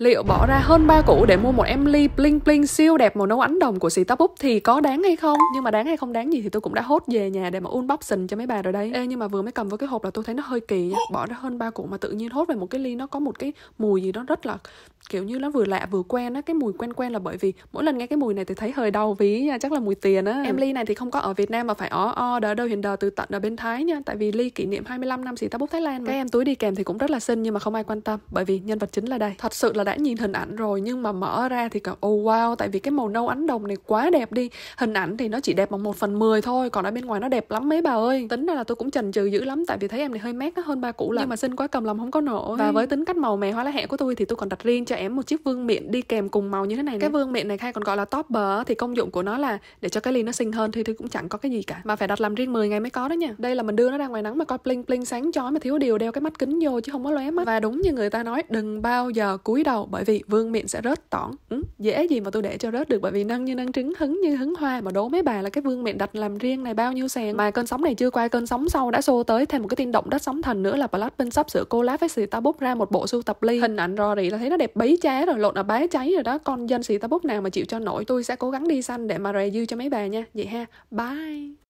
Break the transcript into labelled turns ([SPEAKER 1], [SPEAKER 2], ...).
[SPEAKER 1] liệu bỏ ra hơn ba củ để mua một em ly bling bling siêu đẹp màu nâu ánh đồng của xì tóc úp thì có đáng hay không nhưng mà đáng hay không đáng gì thì tôi cũng đã hốt về nhà để mà unboxing cho mấy bà rồi đây ê nhưng mà vừa mới cầm với cái hộp là tôi thấy nó hơi kỳ nha bỏ ra hơn ba củ mà tự nhiên hốt về một cái ly nó có một cái mùi gì đó rất là kiểu như nó vừa lạ vừa quen á cái mùi quen quen là bởi vì mỗi lần nghe cái mùi này thì thấy hơi đau ví nha chắc là mùi tiền á em ly này thì không có ở Việt Nam mà phải ó order đâu hiện đờ từ tận ở bên Thái nha tại vì ly kỷ niệm 25 năm xì tóc úp Thái Lan mà. cái em túi đi kèm thì cũng rất là xinh nhưng mà không ai quan tâm bởi vì nhân vật chính là đây thật sự là đã nhìn hình ảnh rồi nhưng mà mở ra thì cả oh wow tại vì cái màu nâu ánh đồng này quá đẹp đi hình ảnh thì nó chỉ đẹp bằng một phần mười thôi còn ở bên ngoài nó đẹp lắm mấy bà ơi tính ra là tôi cũng chần chừ dữ lắm tại vì thấy em này hơi mát hơn ba cũ lắm nhưng mà xinh quá cầm lòng không có nổi và với tính cách màu mè hóa lá hẹ của tôi thì tôi còn đặt riêng cho em một chiếc vương miệng đi kèm cùng màu như thế này, này. cái vương miệng này hay còn gọi là top bờ thì công dụng của nó là để cho cái ly nó xinh hơn thì tôi cũng chẳng có cái gì cả mà phải đặt làm riêng 10 ngày mới có đó nha đây là mình đưa nó ra ngoài nắng mà coi pling pling sáng chói mà thiếu điều đeo cái mắt kính vô chứ không có lóe mắt và đúng như người ta nói đừng bao giờ cúi đầu đầu bởi vì vương miệng sẽ rớt tỏn ừ, dễ gì mà tôi để cho rớt được bởi vì năng như năng trứng hứng như hứng hoa mà đố mấy bà là cái vương miệng đặt làm riêng này bao nhiêu sàn mà cơn sóng này chưa qua cơn sóng sau đã xô tới thêm một cái tin động đất sóng thần nữa là Blackpink sắp sửa cô lá với xì ta bốc ra một bộ sưu tập ly hình ảnh rò rỉ là thấy nó đẹp bấy ché rồi lộn là bá cháy rồi đó con dân xì ta bốc nào mà chịu cho nổi tôi sẽ cố gắng đi xanh để mà dư cho mấy bà nha vậy ha bye